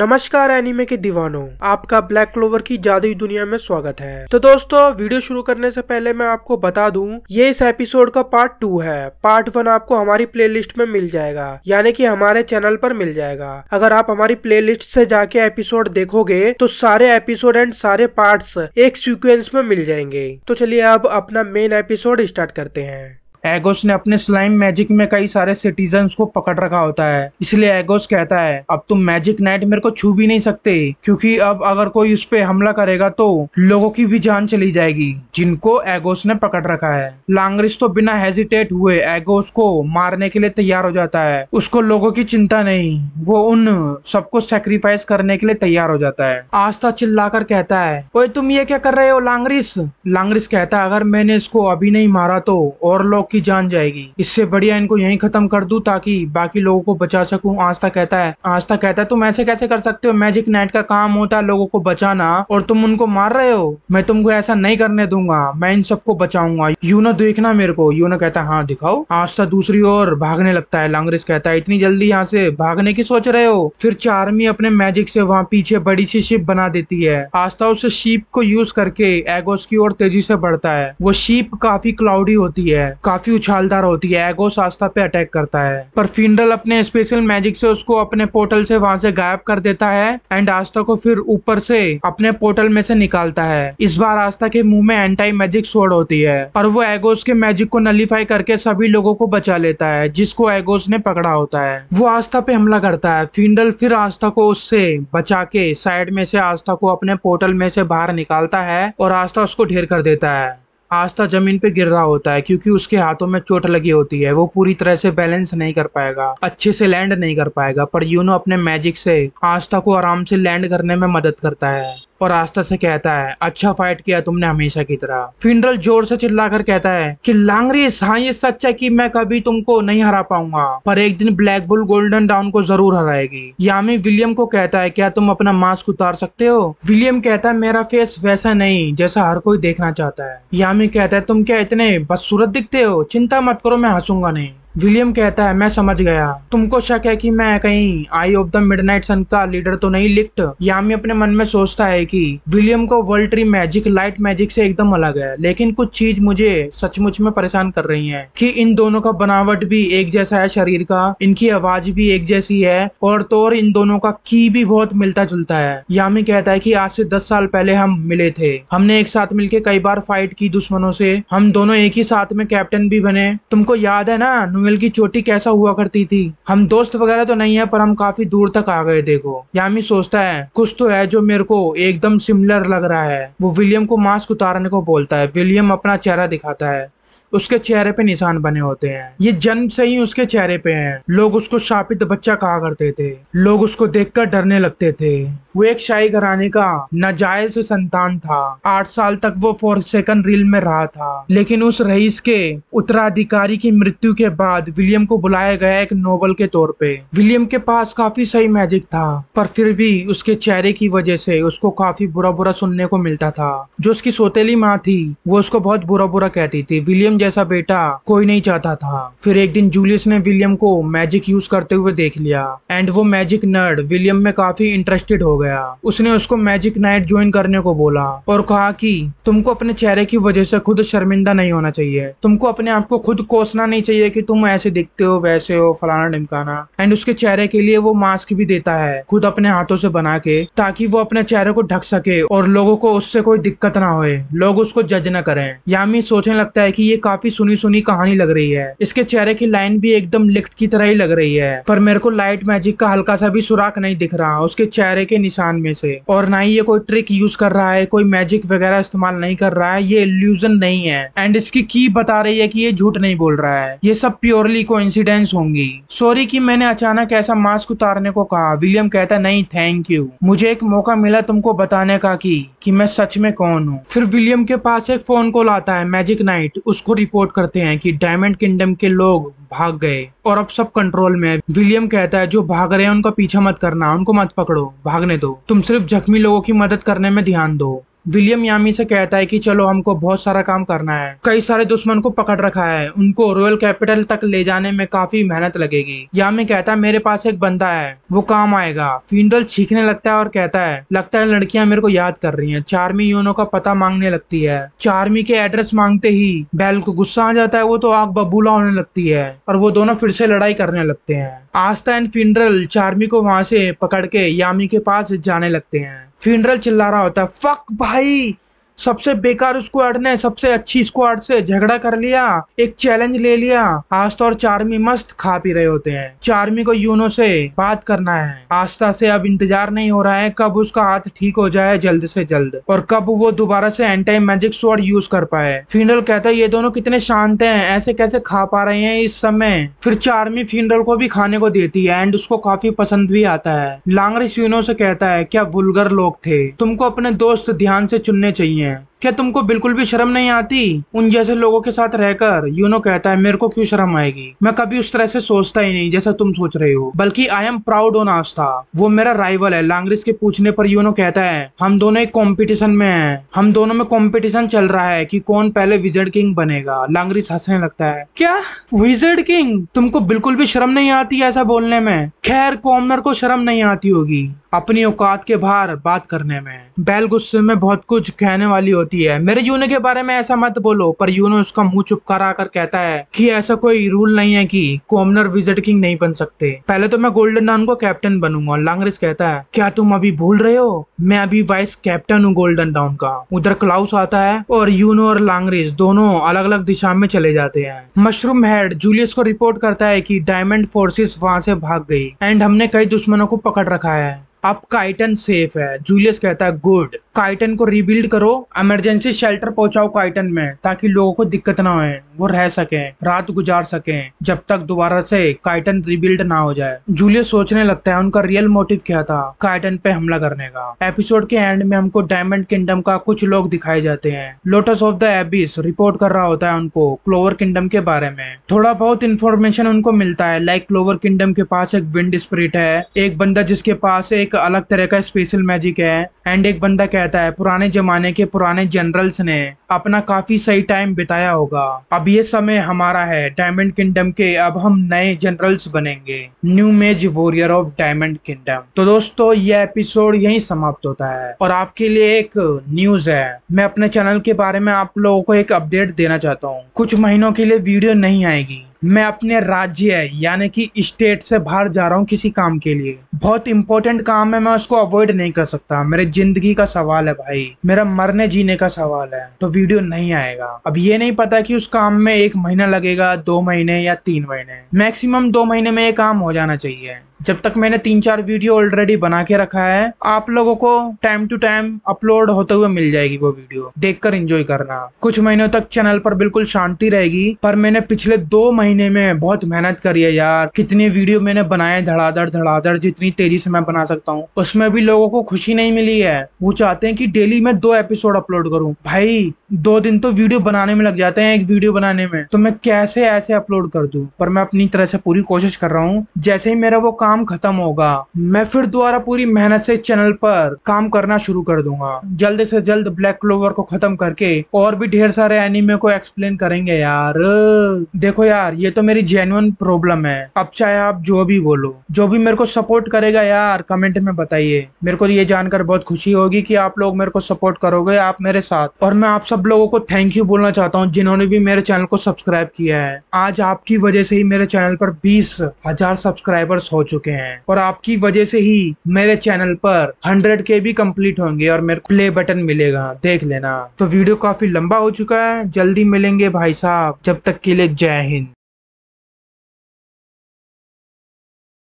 नमस्कार एनिमे के दीवानों आपका ब्लैक क्लोवर की जादुई दुनिया में स्वागत है तो दोस्तों वीडियो शुरू करने से पहले मैं आपको बता दूं ये इस एपिसोड का पार्ट टू है पार्ट वन आपको हमारी प्लेलिस्ट में मिल जाएगा यानी कि हमारे चैनल पर मिल जाएगा अगर आप हमारी प्लेलिस्ट से जाके एपिसोड देखोगे तो सारे एपिसोड एंड सारे पार्ट एक सिक्वेंस में मिल जाएंगे तो चलिए अब अपना मेन एपिसोड स्टार्ट करते हैं एगोस ने अपने स्लाइम मैजिक में कई सारे सिटीजन को पकड़ रखा होता है इसलिए एगोस कहता है अब तुम मैजिक नाइट मेरे को छू भी नहीं सकते क्योंकि अब अगर कोई उस पर हमला करेगा तो लोगों की भी जान चली जाएगी जिनको एगोस ने पकड़ रखा है लांग्रिस तो बिना हेजिटेट हुए एगोस को मारने के लिए तैयार हो जाता है उसको लोगों की चिंता नहीं वो उन सबको सेक्रीफाइस करने के लिए तैयार हो जाता है आस्था चिल्लाकर कहता है ओए तुम ये क्या कर रहे हो लांग्रिस लांग्रिस कहता है अगर मैंने इसको अभी नहीं मारा तो और लोग की जान जाएगी इससे बढ़िया इनको यही खत्म कर दू ताकि बाकी लोगों को बचा सकू आस्था कहता है आस्था कहता है तुम ऐसे कैसे कर सकते हो मैजिक नाइट का काम होता है लोगों को बचाना और तुम उनको मार रहे हो मैं तुमको ऐसा नहीं करने दूंगा मैं इन सबको बचाऊंगा यूनो देखना मेरे को यूनो कहता है हाँ दिखाओ आस्था दूसरी ओर भागने लगता है लांग्रेस कहता है इतनी जल्दी यहाँ से भागने की सोच रहे हो फिर चार्मी अपने मैजिक से वहाँ पीछे बड़ी सी शिप बना देती है आस्था उस शीप को यूज करके एगोस की ओर तेजी से बढ़ता है वो शीप काफी क्लाउडी होती है काफी काफी उछालदार होती है एगोस आस्था पे अटैक करता है पर फिंडल अपने स्पेशल मैजिक से उसको अपने पोर्टल से वहां से गायब कर देता है एंड आस्था को फिर ऊपर से अपने पोर्टल में से निकालता है इस बार आस्था के मुंह में एंटी मैजिक स्वord होती है और वो एगोस के मैजिक को नलीफाई करके सभी लोगों को बचा लेता है जिसको एगोस ने पकड़ा होता है वो आस्था पे हमला करता है फिंडल फिर आस्था को उससे बचा के साइड में से आस्था को अपने पोर्टल में से बाहर निकालता है और आस्था उसको ढेर कर देता है आस्था जमीन पे गिर रहा होता है क्योंकि उसके हाथों में चोट लगी होती है वो पूरी तरह से बैलेंस नहीं कर पाएगा अच्छे से लैंड नहीं कर पाएगा पर यूनो अपने मैजिक से आस्था को आराम से लैंड करने में मदद करता है और आस्था से कहता है अच्छा फाइट किया तुमने हमेशा की तरह फिंडरल जोर से चिल्लाकर कहता है कि लांगरेस हाँ ये सच है कि मैं कभी तुमको नहीं हरा पाऊंगा पर एक दिन ब्लैक बुल गोल्डन डाउन को जरूर हराएगी यामी विलियम को कहता है क्या तुम अपना मास्क उतार सकते हो विलियम कहता है मेरा फेस वैसा नहीं जैसा हर कोई देखना चाहता है यामी कहता है तुम क्या इतने बदसूरत दिखते हो चिंता मत करो मैं हंसूंगा नहीं विलियम कहता है मैं समझ गया तुमको शक है कि मैं कहीं eye of the midnight sun का लीडर तो नहीं लिख्ट यामी अपने मन में सोचता है कि विलियम को world tree magic light magic से एकदम अलग है लेकिन कुछ चीज मुझे सचमुच में परेशान कर रही है कि इन दोनों का बनावट भी एक जैसा है शरीर का इनकी आवाज भी एक जैसी है और तो और इन दोनों का की भी बहुत मिलता जुलता है यामी कहता है की आज से दस साल पहले हम मिले थे हमने एक साथ मिलकर कई बार फाइट की दुश्मनों से हम दोनों एक ही साथ में कैप्टन भी बने तुमको याद है ना नोएल की चोटी कैसा हुआ करती थी हम दोस्त वगैरह तो नहीं है पर हम काफी दूर तक आ गए देखो यामी सोचता है कुछ तो है जो मेरे को एकदम सिमिलर लग रहा है वो विलियम को मास्क उतारने को बोलता है विलियम अपना चेहरा दिखाता है उसके चेहरे पे निशान बने होते हैं ये जन्म से ही उसके चेहरे पे हैं लोग उसको शापित बच्चा कहा करते थे लोग उसको देखकर डरने लगते थे वो एक शाही घराने का नजायज संतान था आठ साल तक वो फोर सेकंड रील में रहा था लेकिन उस रईस के उत्तराधिकारी की मृत्यु के बाद विलियम को बुलाया गया एक नोबल के तौर पे विलियम के पास काफी सही मैजिक था पर फिर भी उसके चेहरे की वजह से उसको काफी बुरा बुरा सुनने को मिलता था जो उसकी सोतेली माँ थी वो उसको बहुत बुरा बुरा कहती थी विलियम जैसा बेटा कोई नहीं चाहता था फिर एक दिन जूलियस ने विलियम को मैजिक यूज करते हुए देख लिया एंड वो मैजिक नर्ड विलियम में काफी इंटरेस्टेड हो गया उसने उसको मैजिक नाइट ज्वाइन करने को बोला और कहा कि तुमको अपने चेहरे की वजह से खुद शर्मिंदा नहीं होना चाहिए तुमको अपने आप को खुद कोसना नहीं चाहिए कि तुम ऐसे दिखते हो वैसे हो फलाना ढिमकाना एंड उसके चेहरे के लिए वो मास्क भी देता है खुद अपने हाथों से बना के ताकि वो अपने चेहरे को ढक सके और लोगों को उससे कोई दिक्कत ना हो लोग उसको जज ना करें यामी सोचने लगता है कि ये काफी सुनी सुनी कहानी लग रही है इसके चेहरे की लाइन भी एकदम लिख्ट की तरह ही लग रही है पर मेरे को लाइट मैजिक का हल्का सा भी सुराख नहीं दिख रहा उसके चेहरे के निशान में से और ना ही ये कोई ट्रिक यूज कर रहा है कोई मैजिक वगैरह इस्तेमाल नहीं कर रहा है ये इल्यूजन नहीं है एंड इसकी की बता रही है की ये झूठ नहीं बोल रहा है ये सब प्योरली को होंगी सॉरी की मैंने अचानक ऐसा मास्क उतारने को कहा विलियम कहता नहीं थैंक यू मुझे एक मौका मिला तुमको बताने का की कि मैं सच में कौन हूँ फिर विलियम के पास एक फोन कॉल आता है मैजिक नाइट उसको रिपोर्ट करते हैं कि डायमंड किंगडम के लोग भाग गए और अब सब कंट्रोल में है विलियम कहता है जो भाग रहे हैं उनका पीछा मत करना उनको मत पकड़ो भागने दो तुम सिर्फ जख्मी लोगों की मदद करने में ध्यान दो विलियम यामी से कहता है कि चलो हमको बहुत सारा काम करना है कई सारे दुश्मन को पकड़ रखा है उनको रॉयल कैपिटल तक ले जाने में काफी मेहनत लगेगी यामी कहता है मेरे पास एक बंदा है वो काम आएगा फिंडल छीखने लगता है और कहता है लगता है लड़कियां मेरे को याद कर रही हैं चार्मी यूनो का पता मांगने लगती है चार्मी के एड्रेस मांगते ही बैल को गुस्सा आ जाता है वो तो आग बबूला होने लगती है और वो दोनों फिर से लड़ाई करने लगते हैं आस्था एंड फिंडल चार्मी को वहां से पकड़ के यामी के पास जाने लगते हैं फ्यूनरल चिल्ला रहा होता है फक भाई सबसे बेकार स्क्वाड ने सबसे अच्छी स्क्वाड से झगड़ा कर लिया एक चैलेंज ले लिया आस्था और चार्मी मस्त खा पी रहे होते हैं चार्मी को यूनो से बात करना है आस्था से अब इंतजार नहीं हो रहा है कब उसका हाथ ठीक हो जाए जल्द से जल्द और कब वो दोबारा से एंटी मैजिक स्वर्ड यूज कर पाए फिंडल कहता है ये दोनों कितने शांत है ऐसे कैसे खा पा रहे हैं इस समय फिर चार्मी फिंडल को भी खाने को देती है एंड उसको काफी पसंद भी आता है लांगरिस यूनो से कहता है क्या वुलगर लोग थे तुमको अपने दोस्त ध्यान से चुनने चाहिए Yeah. क्या तुमको बिल्कुल भी शर्म नहीं आती उन जैसे लोगों के साथ रहकर यूनो कहता है मेरे को क्यों शर्म आएगी मैं कभी उस तरह से सोचता ही नहीं जैसा तुम सोच रहे हो बल्कि I am proud on Asta वो मेरा राइवल है लांग्रिस के पूछने पर यूनो कहता है हम दोनों एक कॉम्पिटिशन में है हम दोनों में कॉम्पिटिशन चल रहा है की कौन पहले विजर्ड किंग बनेगा लांग्रिस हंसने लगता है क्या विजर्ड किंग तुमको बिल्कुल भी शर्म नहीं आती ऐसा बोलने में खैर कॉमनर को शर्म नहीं आती होगी अपनी औकात के बाहर बात करने में बैल गुस्से में बहुत कुछ कहने वाली होती होती है मेरे यूनो के बारे में ऐसा मत बोलो पर यूनो उसका मुंह चुप करा कर कहता है कि ऐसा कोई रूल नहीं है कि कॉमनर विजिट किंग नहीं बन सकते पहले तो मैं गोल्डन नान को कैप्टन बनूंगा लांगरिस कहता है क्या तुम अभी भूल रहे हो मैं अभी वाइस कैप्टन हूँ गोल्डन डाउन का उधर क्लाउस आता है और यूनो और लांगरिस दोनों अलग अलग दिशा में चले जाते हैं मशरूम हेड जूलियस को रिपोर्ट करता है की डायमंड फोर्सेस वहां से भाग गई एंड हमने कई दुश्मनों को पकड़ रखा है आपका आइटन सेफ है जूलियस कहता है गुड काइटन को रिबिल्ड करो इमरजेंसी शेल्टर पहुंचाओ काइटन में ताकि लोगों को दिक्कत ना हो वो रह सके रात गुजार सके जब तक दोबारा से काइटन रिबिल्ड ना हो जाए जूलियस सोचने लगता है उनका रियल मोटिव क्या था काइटन पे हमला करने का एपिसोड के एंड में हमको डायमंड किंगडम का कुछ लोग दिखाए जाते हैं lotus of the abyss report कर रहा होता है उनको क्लोवर किंगडम के बारे में थोड़ा बहुत इन्फॉर्मेशन उनको मिलता है लाइक क्लोवर किंगडम के पास एक विंड स्प्रिट है एक बंदा जिसके पास एक अलग तरह का स्पेशल मैजिक है एंड एक बंदा कहता कहता है पुराने जमाने के पुराने जनरल्स ने अपना काफी सही टाइम बिताया होगा अब ये समय हमारा है डायमंड किंगडम के अब हम नए जनरल्स बनेंगे न्यू मेज वॉरियर ऑफ डायमंड किंगडम तो दोस्तों ये एपिसोड यही समाप्त होता है और आपके लिए एक न्यूज है मैं अपने चैनल के बारे में आप लोगों को एक अपडेट देना चाहता हूँ कुछ महीनों के लिए वीडियो नहीं आएगी मैं अपने राज्य यानी कि स्टेट से बाहर जा रहा हूँ किसी काम के लिए बहुत इंपॉर्टेंट काम है मैं उसको अवॉइड नहीं कर सकता मेरे जिंदगी का सवाल है भाई मेरा मरने जीने का सवाल है तो वीडियो नहीं आएगा अब ये नहीं पता कि उस काम में एक महीना लगेगा दो महीने या तीन महीने मैक्सिमम दो महीने में ये काम हो जाना चाहिए जब तक मैंने तीन चार वीडियो ऑलरेडी बना के रखा है आप लोगों को टाइम टू टाइम अपलोड होते हुए मिल जाएगी वो वीडियो देखकर एंजॉय करना कुछ महीनों तक चैनल पर बिल्कुल शांति रहेगी पर मैंने पिछले दो महीने महीने में बहुत मेहनत करी है यार कितने वीडियो मैंने बनाए धड़ाधड़ धड़ाधड़ जितनी तेजी से मैं बना सकता हूँ उसमें भी लोगों को खुशी नहीं मिली है वो चाहते हैं कि डेली मैं दो एपिसोड अपलोड करूँ भाई दो दिन तो वीडियो बनाने में लग जाते हैं एक वीडियो बनाने में तो मैं कैसे ऐसे अपलोड कर दू पर मैं अपनी तरह से पूरी कोशिश कर रहा हूँ जैसे ही मेरा वो काम खत्म होगा मैं फिर दोबारा पूरी मेहनत से चैनल पर काम करना शुरू कर दूंगा जल्द से जल्द ब्लैक क्लोवर को खत्म करके और भी ढेर सारे एनिमे को एक्सप्लेन करेंगे यार देखो यार ये तो मेरी जेन्युन प्रॉब्लम है अब चाहे आप जो भी बोलो जो भी मेरे को सपोर्ट करेगा यार कमेंट में बताइए मेरे को ये जानकर बहुत खुशी होगी कि आप लोग मेरे को सपोर्ट करोगे आप मेरे साथ और मैं आप सब लोगों को थैंक यू बोलना चाहता हूँ जिन्होंने भी मेरे चैनल को सब्सक्राइब किया है आज आपकी वजह से ही मेरे चैनल पर बीस हजार सब्सक्राइबर्स हो चुके हैं और आपकी वजह से ही मेरे चैनल पर हंड्रेड के भी कम्प्लीट होंगे और मेरे को प्ले बटन मिलेगा देख लेना तो वीडियो काफी लंबा हो चुका है जल्दी मिलेंगे भाई साहब जब तक के लिए जय हिंद